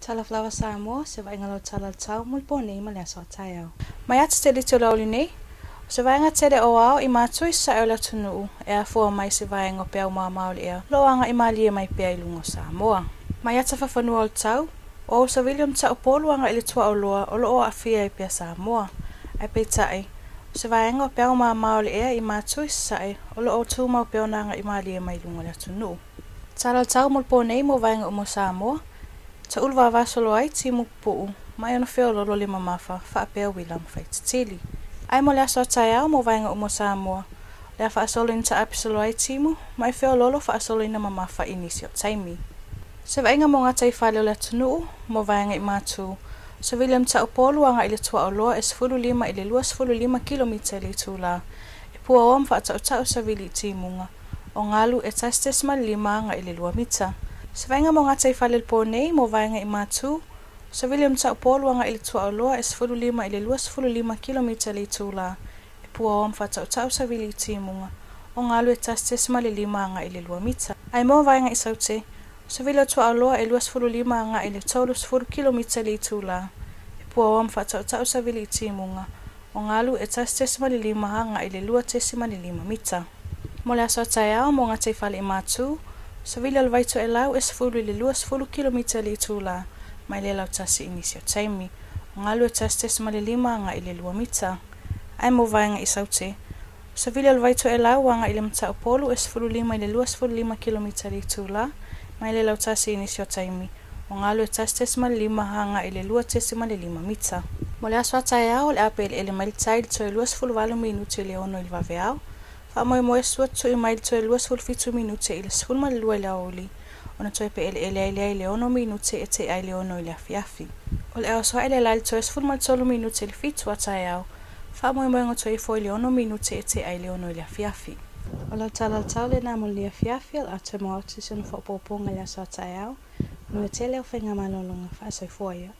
tala flawa sa mo se vai ngalo tala tau mul po nei ma le so tai au mai at stele to lauli nei se vai ngat tele o i ma tsui sa ola e tunu e a fo mai se vai ngo pe ma ma maul e lo anga i mali mai pe i lungo sa mo mai sa fa fa nuol tau o sa William tau polo anga i le tua o loa o lo o afia i e pe sa mo ai pe tai se ngo pe o ma o e i sa sai e, o lo o tu ma pe o nanga i mali mai lungo la tunu. Tala tau mo po nei mo vaenga o sa mo, Ta ulwa wa solo ai timu po mai ona feo lolo lima mafa fa pe wila mo fai tili. Ai mo la so tai au mo vainga umo Samoa. Le fa solo in ta solo ai timu mai feo lolo fa solo ina mamafa fa inisio taimi. Se vainga mo ngata i fale le tunu mo vainga i matu. So William ta upolu anga ile tua oloa e sfulu lima ile lua sfulu lima kilomita ili tula. E pua om fa ta utau sa vili timunga. O ngalu e tastes ma lima anga ile lua mita. Svenga mo nga tsay falil po ni, maway nga imatu. Sa William tsa upolwa nga ilitua ulua is fulu lima ililua sfulu lima kilomita litula. Ipua om tsa tau sa vili timunga. O nga lue tastis malilima nga ililua mita. Ay maway nga isaute, sa William sa ulua ilua sfulu lima nga ilitolu sfulu kilomita litula. Ipua om fatau-tau sa vili timunga. O nga lue e tastis malilima nga ililua tesimali lima mita. Mula sa tayo mo nga tsay falil imatu, Savila le vaito e lau e sefulu i le lua sefulu kilomita le itula mai le lau tasi inisio taimi o galu e tasi ma le lima aga i le lua mita ae movaega i saute Savila le vaito e lau aga le mataʻupolu e lima i le lua sefulu lima kilomita le itula mai le lau tasi inisio taimi o galu e tasi ma le lima aga le lua tesi ma le lima mita mo le aso ataeao o le a peleʻele mai le tai le toe lua sefulu valu i le ono i le vaveao فأمر يسوت mailto el uasulfitu minute i le sulma le lua i le aoli ona toe pe eleele ai leai le ono minute e te ai le ono i le afiafi o e le aosoaʻi le la le toe sefulma le tolu minute i le fitu ataeao faamoemoega toe foi i le ono minute e te ai le ono i le afiafi o lau talalatau lenā mo le afiafi o le atemaoti sona faapoopoga i le aso ataeao nua tele o faiga malologa faasoifoa ia